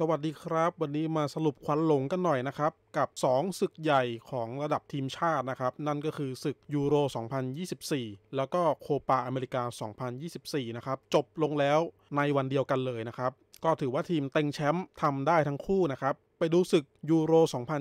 สวัสดีครับ วันนี้มาสรุปควันหลงกันหน่อยนะครับ กับ2ศึกใหญ่ของระดับทีมชาตินะครับ นั่นก็คือศึกยูโร 2024 แล้วก็โคปาอเมริกา 2024 นะครับ จบลงแล้วในวันเดียวกันเลยนะครับ ก็ถือว่าทีมเต็งแชมป์ทำได้ทั้งคู่นะครับ ไปดูศึกยูโร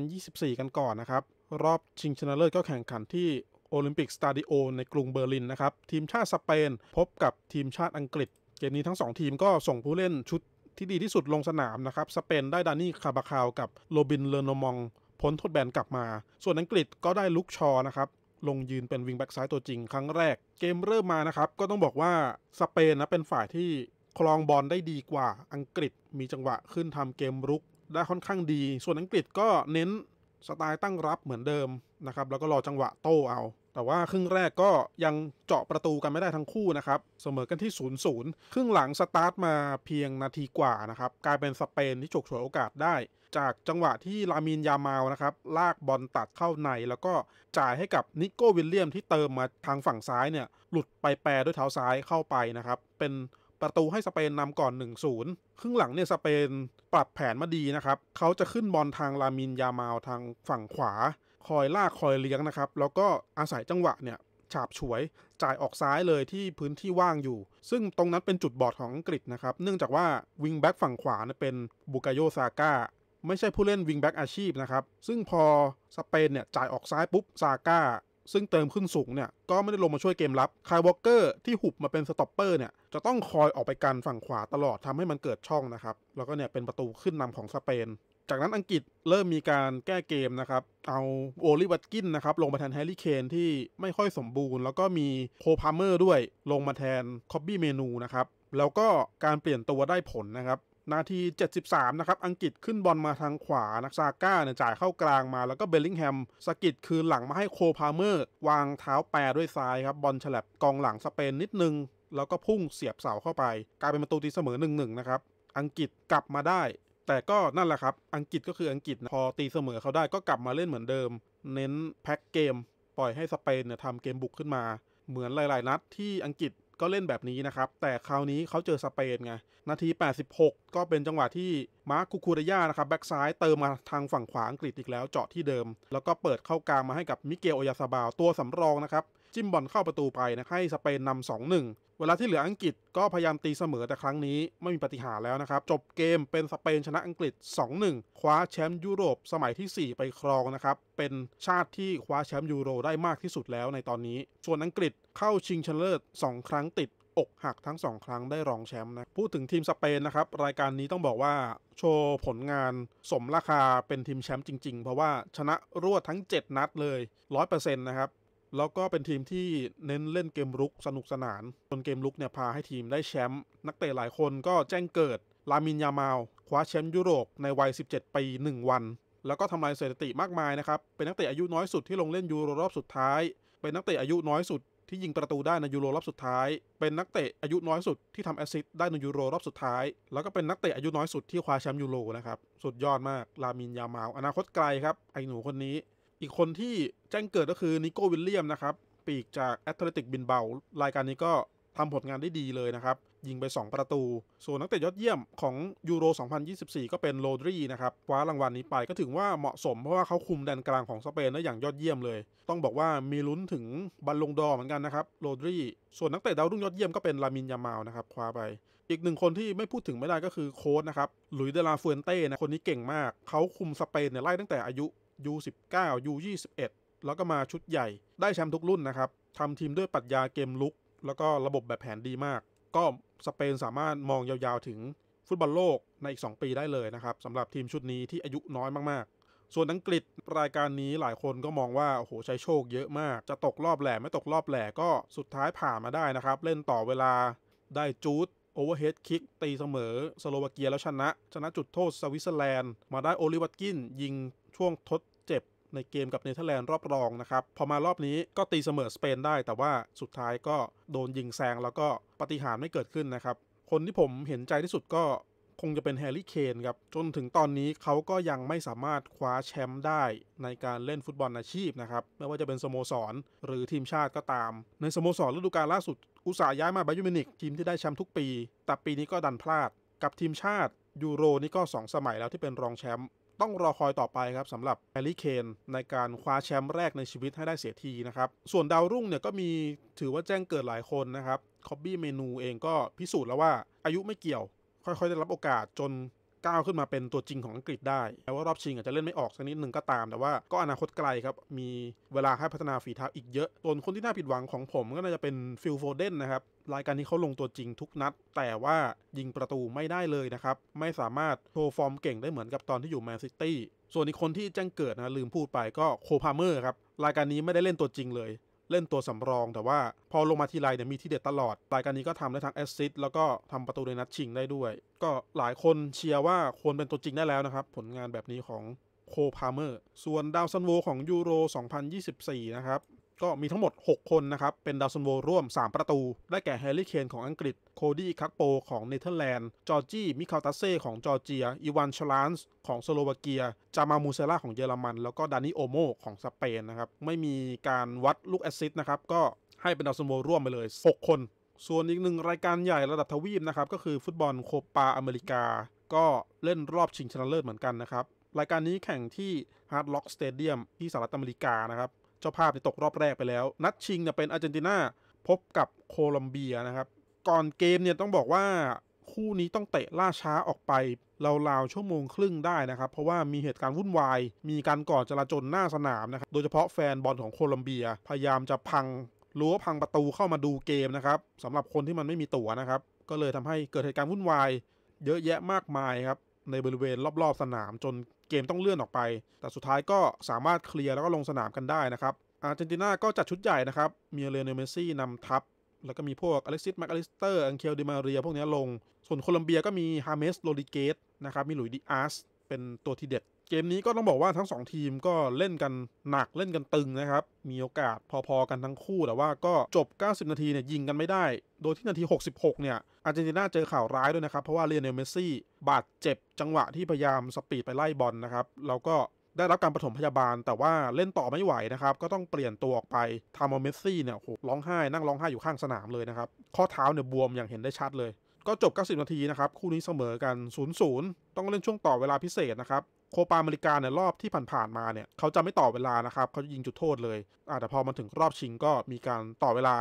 2024 กันก่อนนะครับ รอบชิงชนะเลิศก็แข่งขันที่โอลิมปิกสตาดิโอในกรุงเบอร์ลินนะครับ ทีมชาติสเปน พบกับทีมชาติอังกฤษเกมนี้ทั้ง 2 ทีมก็ส่งผู้เล่นชุดที่ดีที่สุดลงสนามนะครับ สเปนได้ดานี่คาบาคาวกับโรบินเลโนมองพ้นโทษแบนกลับมา ส่วนอังกฤษก็ได้ลุกชอนะครับ ลงยืนเป็นวิงแบ็กซ้ายตัวจริงครั้งแรกเกมเริ่มมานะครับ ก็ต้องบอกว่าสเปนนะเป็นฝ่ายที่คลองบอลได้ดีกว่าอังกฤษมีจังหวะขึ้นทำเกมรุกได้ค่อนข้างดี ส่วนอังกฤษก็เน้นสไตล์ตั้งรับเหมือนเดิมนะครับแล้วก็รอจังหวะโต้เอาแต่ว่าครึ่งแรกก็ยังเจาะประตูกันไม่ได้ทั้งคู่นะครับ เสมอกันที่0ูนย์ครึ่งหลังสตาร์ทมาเพียงนาทีกว่านะครับ กลายเป็นสเปนที่ฉกฉวยโอกาสได้ จากจังหวะที่ลามินยามาวนะครับลากบอลตัดเข้าใน แล้วก็จ่ายให้กับนิโก้วิลเลียมที่เติมมาทางฝั่งซ้ายเนี่ยหลุดไปแปรด้วยเท้าซ้ายเข้าไปนะครับ เป็นประตูให้สเปนนำก่อน 1-0 ครึ่งหลังเนี่ยสเปนปรับแผนมาดีนะครับเขาจะขึ้นบอลทางลามินยามาลทางฝั่งขวาคอยล่าคอยเลี้ยงนะครับ แล้วก็อาศัยจังหวะเนี่ย ฉาบฉวยจ่ายออกซ้ายเลยที่พื้นที่ว่างอยู่ ซึ่งตรงนั้นเป็นจุดบอดของอังกฤษนะครับ เนื่องจากว่าวิงแบ็กฝั่งขวาเป็นบุกาโยซาก้าไม่ใช่ผู้เล่นวิงแบ็กอาชีพนะครับ ซึ่งพอสเปนเนี่ย จ่ายออกซ้ายปุ๊บซาก้าซึ่งเติมขึ้นสูงเนี่ย ก็ไม่ได้ลงมาช่วยเกมรับคายวอลเกอร์ที่หุบมาเป็นสต็อปเปอร์เนี่ยจะต้องคอยออกไปกันฝั่งขวาตลอดทำให้มันเกิดช่องนะครับแล้วก็เนี่ยเป็นประตูขึ้นนำของสเปนจากนั้นอังกฤษเริ่มมีการแก้เกมนะครับ เอาโอลิวัตกินนะครับ ลงมาแทนแฮร์รี่เคนที่ไม่ค่อยสมบูรณ์แล้วก็มี โคพาเมอร์ด้วยลงมาแทนคอบบี้เมนูนะครับ แล้วก็การเปลี่ยนตัวได้ผลนะครับ นาที73 นะครับ อังกฤษขึ้นบอลมาทางขวานักซาก้าเนี่ยจ่ายเข้ากลางมาแล้วก็เบลลิงแฮม สกิดคืนหลังมาให้โคพาเมอร์วางเท้าแปรด้วยซ้ายครับบอลฉลับกองหลังสเปนนิดนึง แล้วก็พุ่งเสียบเสาเข้าไปกลายเป็นประตูตีเสมอ1-1นะครับอังกฤษกลับมาได้แต่ก็นั่นแหละครับ อังกฤษก็คืออังกฤษพอตีเสมอเขาได้ก็กลับมาเล่นเหมือนเดิม เน้นแพ็คเกมปล่อยให้สเปนเนี่ยทำเกมบุกขึ้นมา เหมือนหลาย ๆ นัดที่อังกฤษก็เล่นแบบนี้นะครับ แต่คราวนี้เขาเจอสเปนไงนาที 86 ก็เป็นจังหวะที่มาร์ค คูคูรย่านะครับแบ็กซ้ายเติมมาทางฝั่งขวาอังกฤษอีกแล้วเจาะที่เดิม แล้วก็เปิดเข้ากลางมาให้กับมิเกลโอยาซาบาวตัวสำรองนะครับจิ้มบอลเข้าประตูไปนะให้สเปนนำสองหนึ่งเวลาที่เหลืออังกฤษก็พยายามตีเสมอแต่ครั้งนี้ ไม่มีปฏิหารแล้วนะครับ จบเกมเป็นสเปนชนะอังกฤษ2-1 คว้าแชมป์ยุโรป สมัยที่ 4 ไปครองนะครับ เป็นชาติที่คว้าแชมป์ยูโรได้มากที่สุดแล้วในตอนนี้ ส่วนอังกฤษเข้าชิงชนะเลิศ2ครั้งติดอกหักทั้ง 2 ครั้งได้รองแชมป์นะพูดถึงทีมสเปนนะครับรายการนี้ต้องบอกว่าโชว์ผลงาน สมราคาเป็นทีมแชมป์จริง ๆ เพราะว่าชนะรวดทั้ง 7 นัดเลย100%นะครับแล้วก็เป็นทีมที่เน้นเล่นเกมรุกสนุกสนานจนเกมรุกเนี่ยพาให้ทีมได้แชมป์นักเตะหลายคนก็แจ้งเกิดลามินยามาลคว้าแชมป์ยุโรปในวัย 17 ปี 1 วัน แล้วก็ทำลายสถิติมากมายนะครับเป็นนักเตะอายุน้อยสุดที่ลงเล่นยูโรรอบสุดท้าย เป็นนักเตะอายุน้อยสุดที่ยิงประตูได้ในยูโรรอบสุดท้าย เป็นนักเตะอายุน้อยสุดที่ทำแอสซิสต์ได้ในยูโรรอบสุดท้าย แล้วก็เป็นนักเตะอายุน้อยสุดที่คว้าแชมป์ยูโรนะครับสุดยอดมากลามินยามาลอนาคตไกลครับไอหนูคนนี้อีกคนที่แจ้งเกิดก็คือนิโก้วิลเลียมนะครับ ปีกจากแอตเลติกบินเบา รายการนี้ก็ทำผลงานได้ดีเลยนะครับ ยิงไป 2 ประตู ส่วนนักเตะยอดเยี่ยมของยูโร 2024 ก็เป็นโรดรีนะครับคว้ารางวัลนนี้ไปก็ถึงว่าเหมาะสมเพราะว่าเขาคุมแดนกลางของสเปนได้อย่างยอดเยี่ยมเลย ต้องบอกว่ามีลุ้นถึงบอลลงดอเหมือนกันนะครับโรดรีส่วนนักเตะดาวรุ่งยอดเยี่ยมก็เป็นลามินยามาลนะครับคว้าไป อีกหนึ่งคนที่ไม่พูดถึงไม่ได้ก็คือโค้ชนะครับหลุยเดลาฟูเอนเต้นะคนนี้เก่งมาก เขาคุมสเปนเนี่ยไล่ตั้งแต่อายุ U19 U21 แล้วก็มาชุดใหญ่ ได้แชมป์ทุกรุ่นนะครับทำทีมด้วยปรัชญาเกมลุก แล้วก็ระบบแบบแผนดีมาก ก็สเปนสามารถมองยาวๆ ถึงฟุตบอลโลกในอีก 2 ปีได้เลยนะครับสำหรับทีมชุดนี้ที่อายุน้อยมากๆ ส่วนอังกฤษรายการนี้หลายคนก็มองว่าโอ้โห ใช้โชคเยอะมาก จะตกรอบแหล่ไม่ตกรอบแหล่ก็สุดท้ายผ่านมาได้นะครับเล่นต่อเวลาได้จูดโอเวอร์เฮดคิกตีเสมอ สโลวาเกียแล้วชนะ ชนะจุดโทษสวิตเซอร์แลนด์มาได้โอลิวัตกิน ยิงช่วงทดเจ็บในเกมกับเนเธอร์แลนด์รอบรองนะครับ พอมารอบนี้ก็ตีเสมอสเปนได้ แต่ว่าสุดท้ายก็โดนยิงแซงแล้วก็ปฏิหารไม่เกิดขึ้นนะครับ คนที่ผมเห็นใจที่สุดก็คงจะเป็นแฮร์รี่เคนครับ จนถึงตอนนี้เขาก็ยังไม่สามารถคว้าแชมป์ได้ในการเล่นฟุตบอลอาชีพนะครับ ไม่ว่าจะเป็นสโมสรหรือทีมชาติก็ตาม ในสโมสรฤดูกาลล่าสุดอุตสาห์ย้ายมาบาเยอร์มินิกทีมที่ได้แชมป์ทุกปี แต่ปีนี้ก็ดันพลาดกับทีมชาติยูโรนี่ก็ 2 สมัยแล้วที่เป็นรองแชมป์ต้องรอคอยต่อไปครับสำหรับแฮร์รี่เคน ในการคว้าแชมป์แรกในชีวิตให้ได้เสียทีนะครับ ส่วนดาวรุ่งเนี่ยก็มีถือว่าแจ้งเกิดหลายคนนะครับ คอบบี้เมนูเองก็พิสูจน์แล้วว่าอายุไม่เกี่ยว ค่อยๆได้รับโอกาสจนก้าวขึ้นมาเป็นตัวจริงของอังกฤษได้แม้ว่ารอบชิงอาจจะเล่นไม่ออก สักนิดหนึ่งก็ตาม แต่ว่าก็อนาคตไกลครับ มีเวลาให้พัฒนาฝีเท้าอีกเยอะส่วนคนที่น่าผิดหวังของผมก็น่าจะเป็นฟิลโฟเดนนะครับ รายการนี้เขาลงตัวจริงทุกนัด แต่ว่ายิงประตูไม่ได้เลยนะครับ ไม่สามารถโชว์ฟอร์มเก่งได้เหมือนกับตอนที่อยู่แมนซิตี้ ส่วนอีกคนที่แจ้งเกิดนะลืมพูดไปก็โคพาเมอร์ครับ รายการนี้ไม่ได้เล่นตัวจริงเลยเล่นตัวสำรองแต่ว่าพอลงมาทีไรเนี่ยมีที่เด็ดตลอดรายการนี้ก็ทำได้ทั้งแอสซิสต์แล้วก็ทำประตูในนัดชิงได้ด้วย ก็หลายคนเชียร์ว่า ควรเป็นตัวจริงได้แล้วนะครับ ผลงานแบบนี้ของโคพาเมอร์ ส่วนดาวซันโวของยูโร 2024 นะครับก็มีทั้งหมด 6 คน นะครับ เป็นดาวซันโวร่วม 3 ประตู ได้แก่แฮร์รี่เคนของอังกฤษ โคดี้ คัคโป ของเนเธอร์แลนด์ จอร์จี้ มิคาตาเซ่ ของจอร์เจีย อีวานชลานส์ของสโลวาเกีย จามามูเซล่าของเยอรมัน แล้วก็ ดานิโอโม ของสเปน นะครับ ไม่มีการวัดลูกแอซิสตนะครับ ก็ให้เป็นดาวซันโวร่วมไปเลย 6 คน ส่วนอีกหนึ่งรายการใหญ่ระดับทวีปนะครับ ก็คือฟุตบอลโคปาอเมริกา ก็เล่นรอบชิงชนะเลิศเหมือนกันนะครับ รายการนี้แข่งที่ฮาร์ดล็อกสเตเดียมที่สหรัฐอเมริกานะครับจ้าภาพตกรอบแรกไปแล้ว นัดชิงเนี่ยเป็นอาร์เจนตินาพบกับโคลอมเบียนะครับ ก่อนเกมเนี่ยต้องบอกว่าคู่นี้ต้องเตะล่าช้าออกไปราวๆ ชั่วโมงครึ่งได้นะครับ เพราะว่ามีเหตุการณ์วุ่นวาย มีการก่อจลาจลหน้าสนามนะครับโดยเฉพาะแฟนบอลของโคลอมเบีย พยายามจะพังรั้วพังประตูเข้ามาดูเกมนะครับสำหรับคนที่มันไม่มีตั๋วนะครับก็เลยทำให้เกิดเหตุการณ์วุ่นวายเยอะแยะมากมายครับในบริเวณรอบๆสนามจนเกมต้องเลื่อนออกไป แต่สุดท้ายก็สามารถเคลียร์แล้วก็ลงสนามกันได้นะครับ อาร์เจนตินาก็จัดชุดใหญ่นะครับ มีเรเนเมซี่นำทัพ แล้วก็มีพวกอเล็กซิสแมคอลิสเตอร์ อังเคลดิมาเรียพวกนี้ลง ส่วนโคลัมเบียก็มี ฮาเมสโรดิเกตนะครับ มีหลุยดิอาสเป็นตัวที่เด็ดเกมนี้ก็ต้องบอกว่าทั้ง 2 ทีมก็เล่นกันหนักเล่นกันตึงนะครับ มีโอกาสพอๆ กันทั้งคู่แต่ว่าก็จบ 90 นาทีเนี่ยยิงกันไม่ได้ โดยที่นาที66เนี่ยอาร์เจนตินาเจอข่าวร้ายด้วยนะครับ เพราะว่าเรียนเนลเมซี่บาดเจ็บจังหวะที่พยายามสปีดไปไล่บอลนนะครับแล้วก็ได้รับการปฐมพยาบาล แต่ว่าเล่นต่อไม่ไหวนะครับก็ต้องเปลี่ยนตัวออกไปทามอเมซี่เนี่ยโหร้องไห้นั่งร้องไห้อยู่ข้างสนามเลยนะครับข้อเท้าเนี่ยบวมอย่างเห็นได้ชัดเลย ก็จบ 90 นาทีนะครับคู่นี้เสมอกัน 0-0 ต้องเล่นช่วงต่อเวลาพิเศษนะครับโคปาอเมริกาเนี่ยรอบที่ผ่านๆมาเนี่ยเขาจะไม่ต่อเวลานะครับเขาจะยิงจุดโทษเลยอาจจะพอมาถึงรอบชิงก็มีการต่อเวลา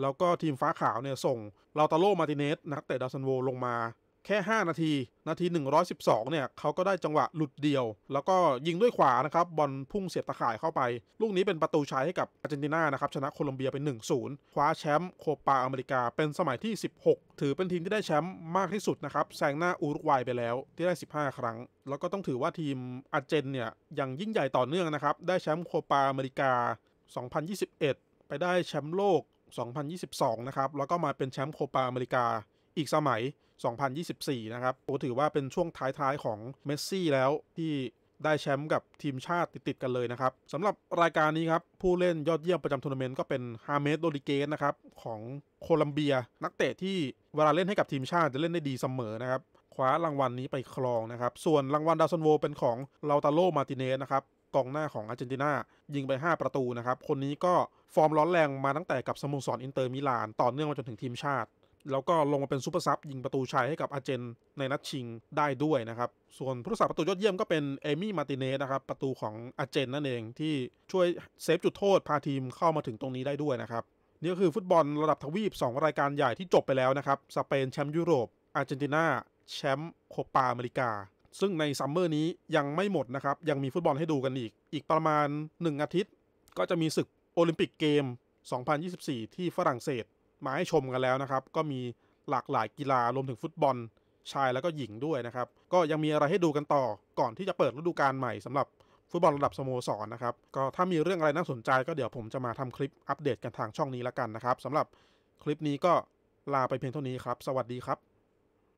แล้วก็ทีมฟ้าขาวเนี่ยส่งลาตาโลมาติเนส นักเตะดาวซันโวลงมาแค่ 5 นาที นาที 112 เนี่ยเขาก็ได้จังหวะหลุดเดียว แล้วก็ยิงด้วยขวานะครับบอลพุ่งเสียบตะข่ายเข้าไป ลูกนี้เป็นประตูชัยให้กับอาร์เจนตินานะครับ ชนะโคลอมเบียไป1-0คว้าแชมป์โคปาอเมริกาเป็นสมัยที่ 16 ถือเป็นทีมที่ได้แชมป์มากที่สุดนะครับแซงหน้าอุรุกวัยไปแล้วที่ได้ 15 ครั้งแล้วก็ต้องถือว่าทีมอาร์เจนเนี่ยยังยิ่งใหญ่ต่อเนื่องนะครับได้แชมป์โคปาอเมริกา 2021 ไปได้แชมป์โลก 2022นะครับแล้วก็มาเป็นแชมป์โคปาอเมริกาอีกสมัย2024 นะครับโอถือว่าเป็นช่วงท้าย ๆ ของเมสซี่แล้วที่ได้แชมป์กับทีมชาติติด ๆ กันเลยนะครับสำหรับรายการนี้ครับ ผู้เล่นยอดเยี่ยมประจำทัวร์นาเมนต์ ก็เป็นฮาเมสโรดิเกสนะครับ ของโคลัมเบีย นักเตะที่เวลาเล่นให้กับทีมชาติจะเล่นได้ดีเสมอนะครับคว้ารางวัลนี้ไปครองนะครับ ส่วนรางวัลดาวซอนโวเป็นของลาตาโล มาติเนสนะครับกองหน้าของอาร์เจนตินายิงไป5ประตูนะครับคนนี้ก็ฟอร์มร้อนแรงมาตั้งแต่กับสโมสรออินเตอร์มิลานต่อเนื่องมาจนถึงทีมชาติแล้วก็ลงมาเป็นซูเปอร์ซับยิงประตูชัยให้กับอาเจนในนัดชิงได้ด้วยนะครับ ส่วนผู้รักษาประตูยอดเยี่ยมก็เป็นเอมี่มาติเนสนะครับ ประตูของอาเจนนั่นเอง ที่ช่วยเซฟจุดโทษพาทีมเข้ามาถึงตรงนี้ได้ด้วยนะครับ นี่ก็คือฟุตบอลระดับทวีป2รายการใหญ่ที่จบไปแล้วนะครับสเปนแชมป์ยุโรปอาร์เจนตินาแชมป์โคปาอเมริกาซึ่งในซัมเมอร์นี้ยังไม่หมดนะครับยังมีฟุตบอลให้ดูกันอีก อีกประมาณ 1 อาทิตย์ ก็จะมีศึกโอลิมปิกเกม 2024 ที่ฝรั่งเศสมาให้ชมกันแล้วนะครับก็มีหลากหลายกีฬารวมถึงฟุตบอลชายแล้วก็หญิงด้วยนะครับก็ยังมีอะไรให้ดูกันต่อก่อนที่จะเปิดฤดูกาลใหม่ สำหรับฟุตบอลระดับสโมสรนนะครับก็ถ้ามีเรื่องอะไรน่าสนใจ ก็เดี๋ยวผมจะมาทำคลิปอัปเดตกันทางช่องนี้ละกันนะครับสำหรับคลิปนี้ก็ลาไปเพียงเท่านี้ครับสวัสดีครับ